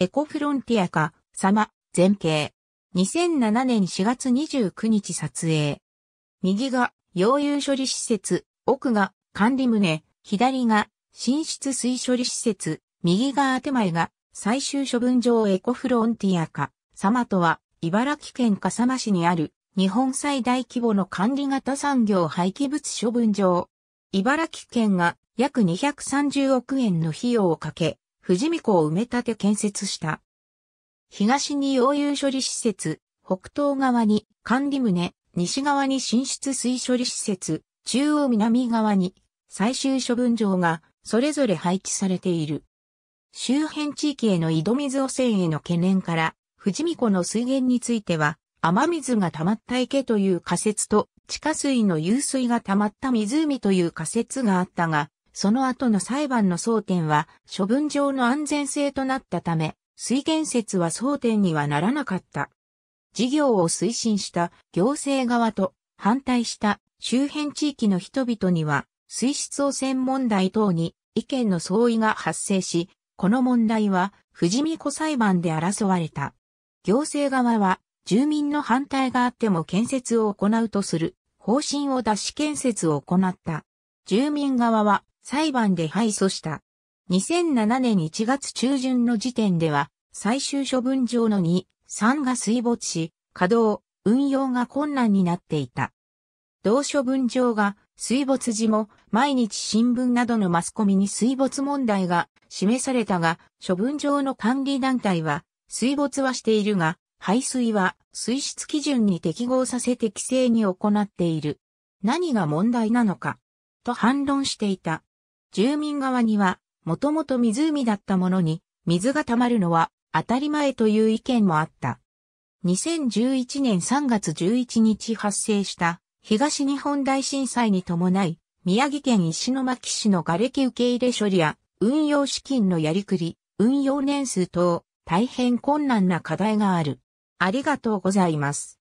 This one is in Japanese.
エコフロンティアか、様、前景。2007年4月29日撮影。右が、溶融処理施設、奥が、管理棟、左が、浸出水処理施設、右側手前が、最終処分場エコフロンティアか、様とは、茨城県笠間市にある、日本最大規模の管理型産業廃棄物処分場。茨城県が約230億円の費用をかけ、富士見湖を埋め立て建設した。東に溶融処理施設、北東側に管理棟、西側に進出水処理施設、中央南側に最終処分場がそれぞれ配置されている。周辺地域への井戸水汚染への懸念から、富士見湖の水源については、雨水が溜まった池という仮説と、地下水の湧水が溜まった湖という仮説があったが、その後の裁判の争点は処分場の安全性となったため、水源説は争点にはならなかった。事業を推進した行政側と反対した周辺地域の人々には水質汚染問題等に意見の相違が発生し、この問題は富士見湖裁判で争われた。行政側は住民の反対があっても建設を行うとする方針を出し建設を行った。住民側は裁判で敗訴した。2007年1月中旬の時点では、最終処分場の2、3が水没し、稼働、運用が困難になっていた。同処分場が水没時も毎日新聞などのマスコミに水没問題が示されたが、処分場の管理団体は水没はしているが、排水は水質基準に適合させて規制に行っている。何が問題なのかと反論していた。住民側には、もともと湖だったものに、水が溜まるのは当たり前という意見もあった。2011年3月11日発生した東日本大震災に伴い、宮城県石巻市の瓦礫受け入れ処理や運用資金のやりくり、運用年数等、大変困難な課題がある。ありがとうございます。